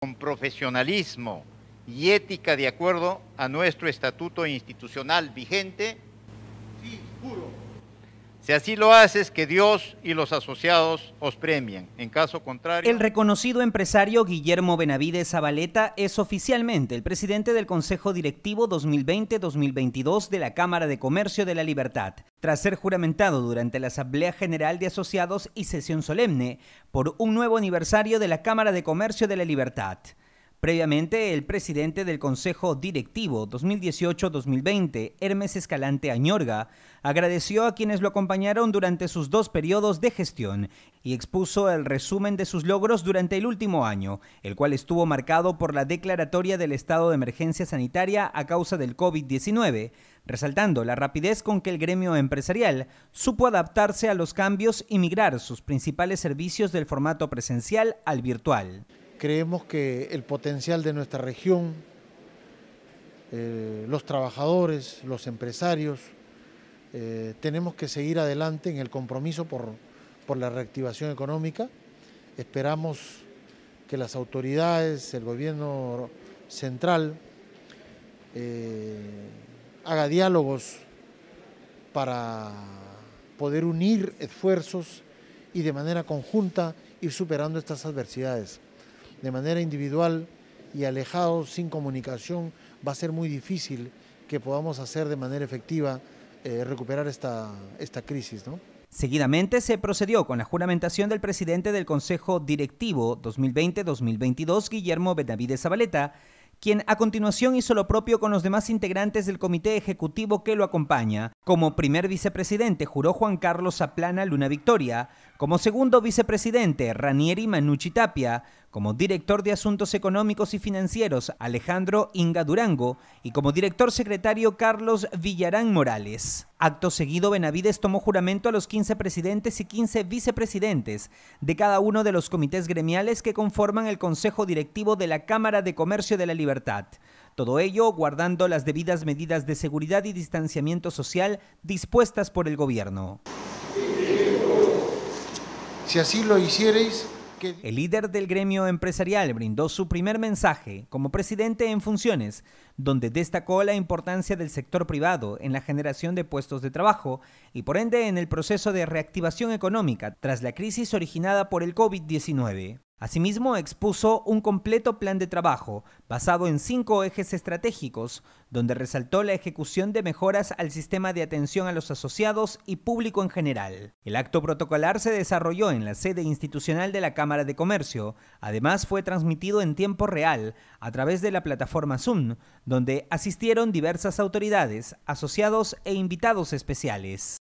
con profesionalismo y ética de acuerdo a nuestro estatuto institucional vigente. Si así lo haces, que Dios y los asociados os premien. En caso contrario... El reconocido empresario Guillermo Benavides Zabaleta es oficialmente el presidente del Consejo Directivo 2020-2022 de la Cámara de Comercio de la Libertad, tras ser juramentado durante la Asamblea General de Asociados y sesión solemne por un nuevo aniversario de la Cámara de Comercio de la Libertad. Previamente, el presidente del Consejo Directivo 2018-2020, Hermes Escalante Añorga, agradeció a quienes lo acompañaron durante sus dos periodos de gestión y expuso el resumen de sus logros durante el último año, el cual estuvo marcado por la declaratoria del estado de emergencia sanitaria a causa del COVID-19, resaltando la rapidez con que el gremio empresarial supo adaptarse a los cambios y migrar sus principales servicios del formato presencial al virtual. Creemos que el potencial de nuestra región, eh, los trabajadores, los empresarios, eh, tenemos que seguir adelante en el compromiso por, la reactivación económica. Esperamos que las autoridades, el gobierno central, eh, haga diálogos para poder unir esfuerzos y de manera conjunta ir superando estas adversidades de manera individual y alejado, sin comunicación, va a ser muy difícil que podamos hacer de manera efectiva eh, recuperar esta, esta crisis. Seguidamente se procedió con la juramentación del presidente del Consejo Directivo 2020-2022, Guillermo Benavides Zabaleta, quien a continuación hizo lo propio con los demás integrantes del comité ejecutivo que lo acompaña. Como primer vicepresidente juró Juan Carlos Aplana Luna Victoria, como segundo vicepresidente Ranieri Manucci Tapia, como director de Asuntos Económicos y Financieros Alejandro Inga Durango y como director secretario Carlos Villarán Morales. Acto seguido, Benavides tomó juramento a los 15 presidentes y 15 vicepresidentes de cada uno de los comités gremiales que conforman el Consejo Directivo de la Cámara de Comercio de la Libertad. Todo ello guardando las debidas medidas de seguridad y distanciamiento social dispuestas por el gobierno. Si así lo hiciereis, el líder del gremio empresarial brindó su primer mensaje como presidente en funciones, donde destacó la importancia del sector privado en la generación de puestos de trabajo y por ende en el proceso de reactivación económica tras la crisis originada por el COVID-19. Asimismo, expuso un completo plan de trabajo basado en cinco ejes estratégicos, donde resaltó la ejecución de mejoras al sistema de atención a los asociados y público en general. El acto protocolar se desarrolló en la sede institucional de la Cámara de Comercio. Además, fue transmitido en tiempo real a través de la plataforma Zoom, donde asistieron diversas autoridades, asociados e invitados especiales.